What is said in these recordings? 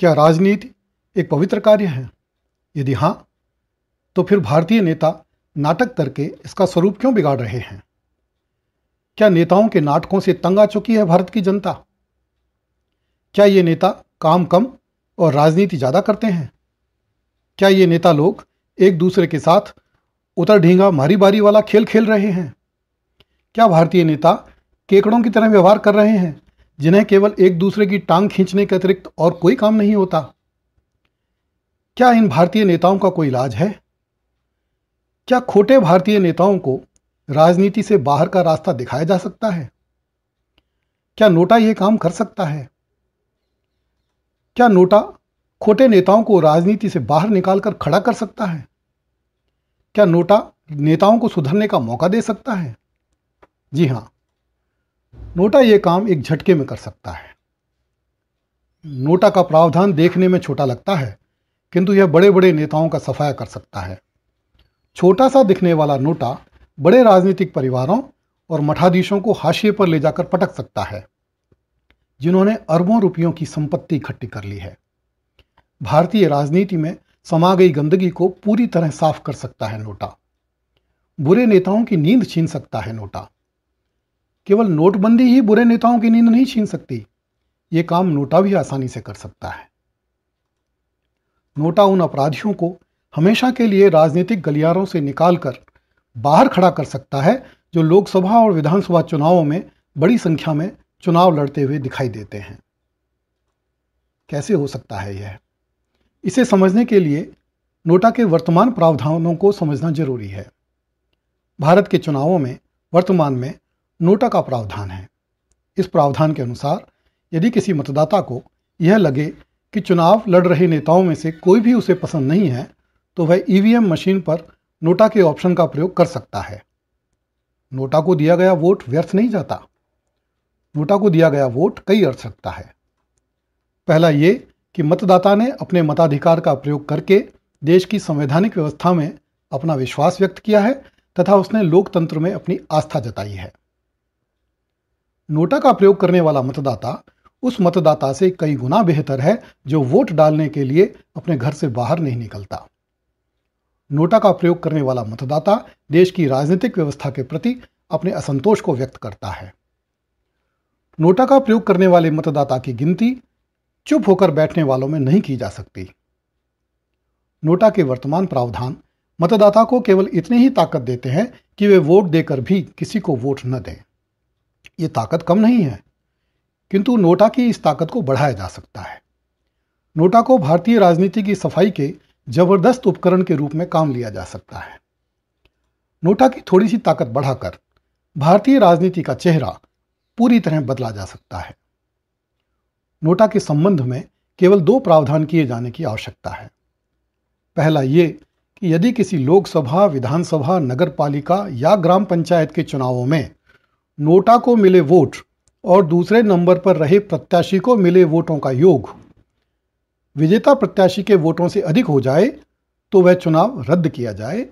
क्या राजनीति एक पवित्र कार्य है यदि हाँ तो फिर भारतीय नेता नाटक करके इसका स्वरूप क्यों बिगाड़ रहे हैं क्या नेताओं के नाटकों से तंग आ चुकी है भारत की जनता क्या ये नेता काम कम और राजनीति ज़्यादा करते हैं क्या ये नेता लोग एक दूसरे के साथ उतर ढींगा मारी बारी वाला खेल खेल रहे हैं क्या भारतीय नेता केकड़ों की तरह व्यवहार कर रहे हैं जिन्हें केवल एक दूसरे की टांग खींचने के अतिरिक्त और कोई काम नहीं होता क्या इन भारतीय नेताओं का कोई इलाज है क्या खोटे भारतीय नेताओं को राजनीति से बाहर का रास्ता दिखाया जा सकता है क्या नोटा ये काम कर सकता है क्या नोटा खोटे नेताओं को राजनीति से बाहर निकालकर खड़ा कर सकता है क्या नोटा नेताओं को सुधरने का मौका दे सकता है जी हाँ नोटा ये काम एक झटके में कर सकता है नोटा का प्रावधान देखने में छोटा लगता है किंतु यह बड़े बड़े नेताओं का सफाया कर सकता है छोटा सा दिखने वाला नोटा बड़े राजनीतिक परिवारों और मठाधीशों को हाशिए पर ले जाकर पटक सकता है जिन्होंने अरबों रुपयों की संपत्ति इकट्ठी कर ली है भारतीय राजनीति में समा गई गंदगी को पूरी तरह साफ कर सकता है नोटा बुरे नेताओं की नींद छीन सकता है नोटा केवल नोटबंदी ही बुरे नेताओं की नींद नहीं छीन सकती ये काम नोटा भी आसानी से कर सकता है नोटा उन अपराधियों को हमेशा के लिए राजनीतिक गलियारों से निकालकर बाहर खड़ा कर सकता है जो लोकसभा और विधानसभा चुनावों में बड़ी संख्या में चुनाव लड़ते हुए दिखाई देते हैं कैसे हो सकता है यह इसे समझने के लिए नोटा के वर्तमान प्रावधानों को समझना जरूरी है भारत के चुनावों में वर्तमान में नोटा का प्रावधान है इस प्रावधान के अनुसार यदि किसी मतदाता को यह लगे कि चुनाव लड़ रहे नेताओं में से कोई भी उसे पसंद नहीं है तो वह ईवीएम मशीन पर नोटा के ऑप्शन का प्रयोग कर सकता है नोटा को दिया गया वोट व्यर्थ नहीं जाता नोटा को दिया गया वोट कई अर्थ रखता है पहला ये कि मतदाता ने अपने मताधिकार का प्रयोग करके देश की संवैधानिक व्यवस्था में अपना विश्वास व्यक्त किया है तथा उसने लोकतंत्र में अपनी आस्था जताई है नोटा का प्रयोग करने वाला मतदाता उस मतदाता से कई गुना बेहतर है जो वोट डालने के लिए अपने घर से बाहर नहीं निकलता नोटा का प्रयोग करने वाला मतदाता देश की राजनीतिक व्यवस्था के प्रति अपने असंतोष को व्यक्त करता है नोटा का प्रयोग करने वाले मतदाता की गिनती चुप होकर बैठने वालों में नहीं की जा सकती नोटा के वर्तमान प्रावधान मतदाता को केवल इतनी ही ताकत देते हैं कि वे वोट देकर भी किसी को वोट न दें ये ताकत कम नहीं है किंतु नोटा की इस ताकत को बढ़ाया जा सकता है नोटा को भारतीय राजनीति की सफाई के जबरदस्त उपकरण के रूप में काम लिया जा सकता है नोटा की थोड़ी सी ताकत बढ़ाकर भारतीय राजनीति का चेहरा पूरी तरह बदला जा सकता है नोटा के संबंध में केवल दो प्रावधान किए जाने की आवश्यकता है पहला ये कि यदि किसी लोकसभा विधानसभा नगर पालिका या ग्राम पंचायत के चुनावों में नोटा को मिले वोट और दूसरे नंबर पर रहे प्रत्याशी को मिले वोटों का योग विजेता प्रत्याशी के वोटों से अधिक हो जाए तो वह चुनाव रद्द किया जाए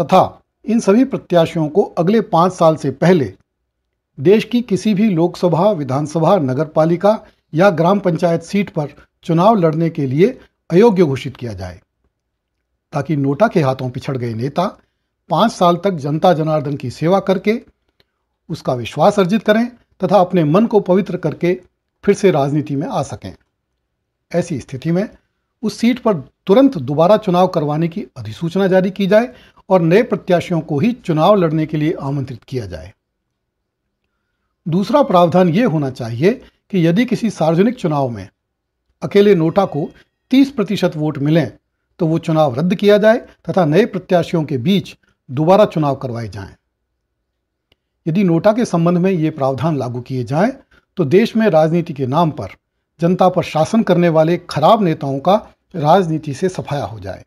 तथा इन सभी प्रत्याशियों को अगले पाँच साल से पहले देश की किसी भी लोकसभा विधानसभा नगरपालिका या ग्राम पंचायत सीट पर चुनाव लड़ने के लिए अयोग्य घोषित किया जाए ताकि नोटा के हाथों पिछड़ गए नेता पाँच साल तक जनता जनार्दन की सेवा करके उसका विश्वास अर्जित करें तथा अपने मन को पवित्र करके फिर से राजनीति में आ सकें ऐसी स्थिति में उस सीट पर तुरंत दोबारा चुनाव करवाने की अधिसूचना जारी की जाए और नए प्रत्याशियों को ही चुनाव लड़ने के लिए आमंत्रित किया जाए दूसरा प्रावधान ये होना चाहिए कि यदि किसी सार्वजनिक चुनाव में अकेले नोटा को 30 प्रतिशत वोट मिलें तो वो चुनाव रद्द किया जाए तथा नए प्रत्याशियों के बीच दोबारा चुनाव करवाए जाएं। यदि नोटा के संबंध में ये प्रावधान लागू किए जाएं तो देश में राजनीति के नाम पर जनता पर शासन करने वाले खराब नेताओं का राजनीति से सफाया हो जाए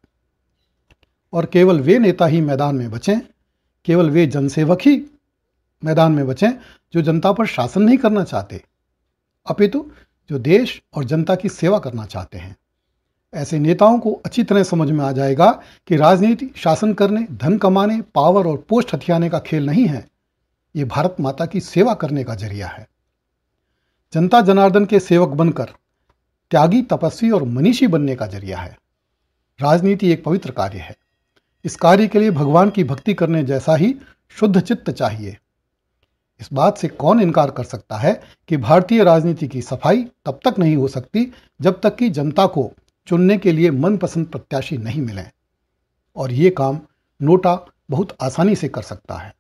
और केवल वे नेता ही मैदान में बचें केवल वे जनसेवक ही मैदान में बचें जो जनता पर शासन नहीं करना चाहते अपितु जो देश और जनता की सेवा करना चाहते हैं ऐसे नेताओं को अच्छी तरह समझ में आ जाएगा कि राजनीति शासन करने धन कमाने पावर और पोस्ट हथियाने का खेल नहीं है ये भारत माता की सेवा करने का जरिया है जनता जनार्दन के सेवक बनकर त्यागी तपस्वी और मनीषी बनने का जरिया है राजनीति एक पवित्र कार्य है इस कार्य के लिए भगवान की भक्ति करने जैसा ही शुद्ध चित्त चाहिए इस बात से कौन इनकार कर सकता है कि भारतीय राजनीति की सफाई तब तक नहीं हो सकती जब तक कि जनता को चुनने के लिए मनपसंद प्रत्याशी नहीं मिले और ये काम नोटा बहुत आसानी से कर सकता है